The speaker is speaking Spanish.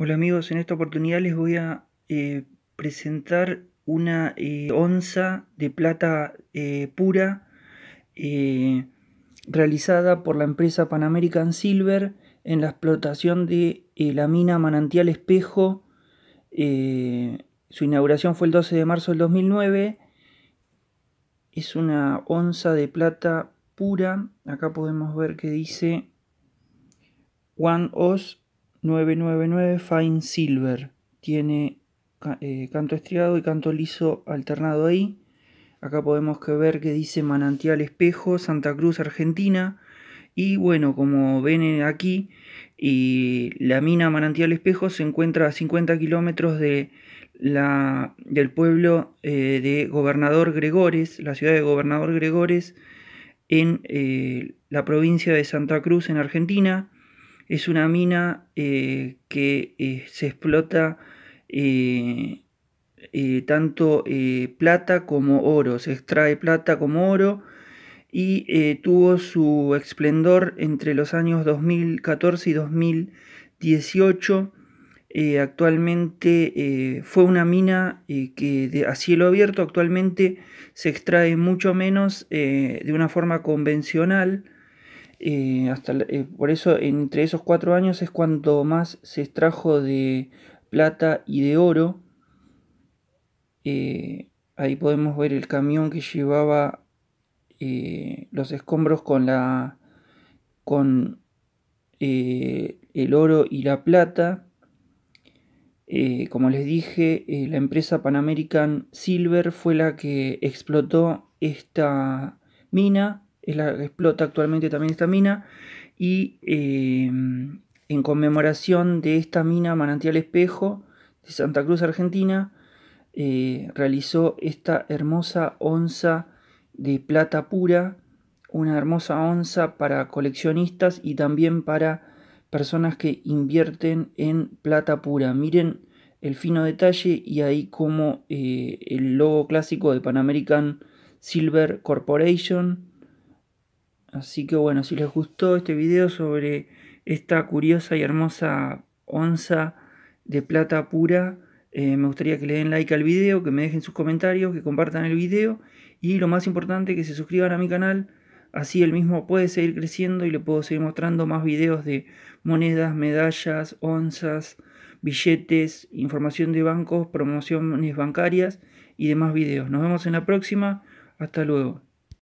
Hola amigos, en esta oportunidad les voy a eh, presentar una eh, onza de plata eh, pura realizada por la empresa Pan American Silver en la explotación de la mina Manantial Espejo. su inauguración fue el 12 de marzo del 2009. Es una onza de plata pura. Acá podemos ver que dice One Oz 999 Fine Silver. Tiene eh, canto estriado y canto liso alternado ahí. Acá podemos ver que dice Manantial Espejo, Santa Cruz, Argentina. Y bueno, como ven aquí, y la mina Manantial Espejo se encuentra a 50 kilómetros de del pueblo eh, de Gobernador Gregores, la ciudad de Gobernador Gregores, en eh, la provincia de Santa Cruz, en Argentina. Es una mina eh, que eh, se explota eh, tanto plata como oro, se extrae plata como oro y tuvo su esplendor entre los años 2014 y 2018. actualmente fue una mina que a cielo abierto actualmente se extrae mucho menos de una forma convencional hasta, por eso entre esos cuatro años es cuando más se extrajo de plata y de oro. Eh, ahí podemos ver el camión que llevaba eh, los escombros con la con eh, el oro y la plata. como les dije, la empresa Pan American Silver fue la que explotó esta mina es la que explota actualmente también esta mina. Y eh, en conmemoración de esta mina Manantial Espejo de Santa Cruz, Argentina, eh, realizó esta hermosa onza de plata pura, una hermosa onza para coleccionistas y también para personas que invierten en plata pura. Miren el fino detalle y ahí como eh, el logo clásico de Pan American Silver Corporation Así que bueno, si les gustó este video sobre esta curiosa y hermosa onza de plata pura, eh, me gustaría que le den like al video, que me dejen sus comentarios, que compartan el video y lo más importante que se suscriban a mi canal, así el mismo puede seguir creciendo y le puedo seguir mostrando más videos de monedas, medallas, onzas, billetes, información de bancos, promociones bancarias y demás videos. Nos vemos en la próxima, hasta luego.